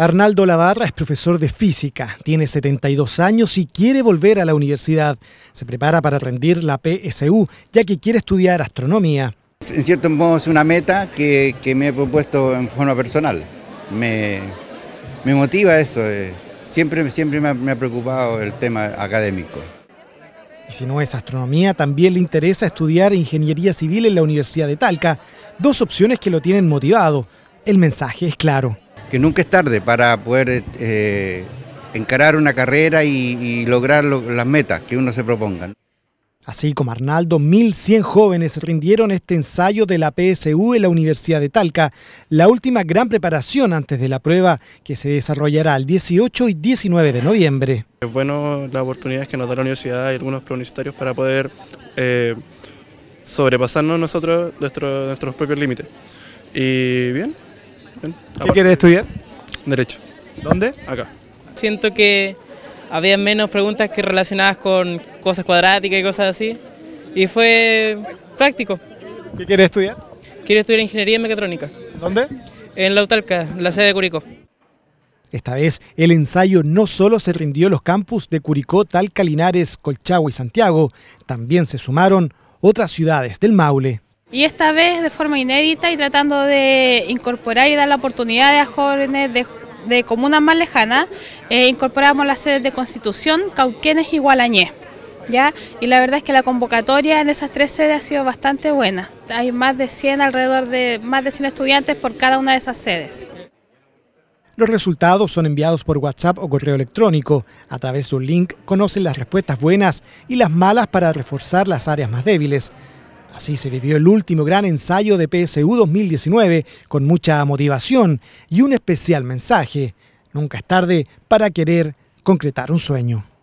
Arnaldo Lavarra es profesor de física, tiene 72 años y quiere volver a la universidad. Se prepara para rendir la PSU, ya que quiere estudiar astronomía. En cierto modo es una meta que, me he propuesto en forma personal. Me, motiva eso. Eh, siempre, me ha preocupado el tema académico. Y si no es astronomía, también le interesa estudiar ingeniería civil en la Universidad de Talca. Dos opciones que lo tienen motivado. El mensaje es claro que nunca es tarde para poder eh, encarar una carrera y, lograr las metas que uno se proponga. Así como Arnaldo, 1.100 jóvenes rindieron este ensayo de la PSU en la Universidad de Talca, la última gran preparación antes de la prueba que se desarrollará el 18 y 19 de noviembre. Es bueno la oportunidad que nos da la universidad y algunos preuniversitarios para poder eh, sobrepasarnos nosotros nuestros propios límites. Y bien, ¿Qué quieres estudiar? Derecho. ¿Dónde? Acá. Siento que había menos preguntas que relacionadas con cosas cuadráticas y cosas así. Y fue práctico. ¿Qué quieres estudiar? Quiero estudiar ingeniería mecatrónica. ¿Dónde? En Lautalca, la sede de Curicó. Esta vez, el ensayo no solo se rindió los campus de Curicó, Talca, Linares, Colchagua y Santiago, también se sumaron otras ciudades del Maule. Y esta vez de forma inédita y tratando de incorporar y dar la oportunidad a jóvenes de, comunas más lejanas, eh, incorporamos las sedes de Constitución, Cauquenes y Gualañé. ¿ya? Y la verdad es que la convocatoria en esas tres sedes ha sido bastante buena. Hay más de 100, alrededor de más de 100 estudiantes por cada una de esas sedes. Los resultados son enviados por WhatsApp o correo electrónico. A través de un link conocen las respuestas buenas y las malas para reforzar las áreas más débiles. Así se vivió el último gran ensayo de PSU 2019 con mucha motivación y un especial mensaje. Nunca es tarde para querer concretar un sueño.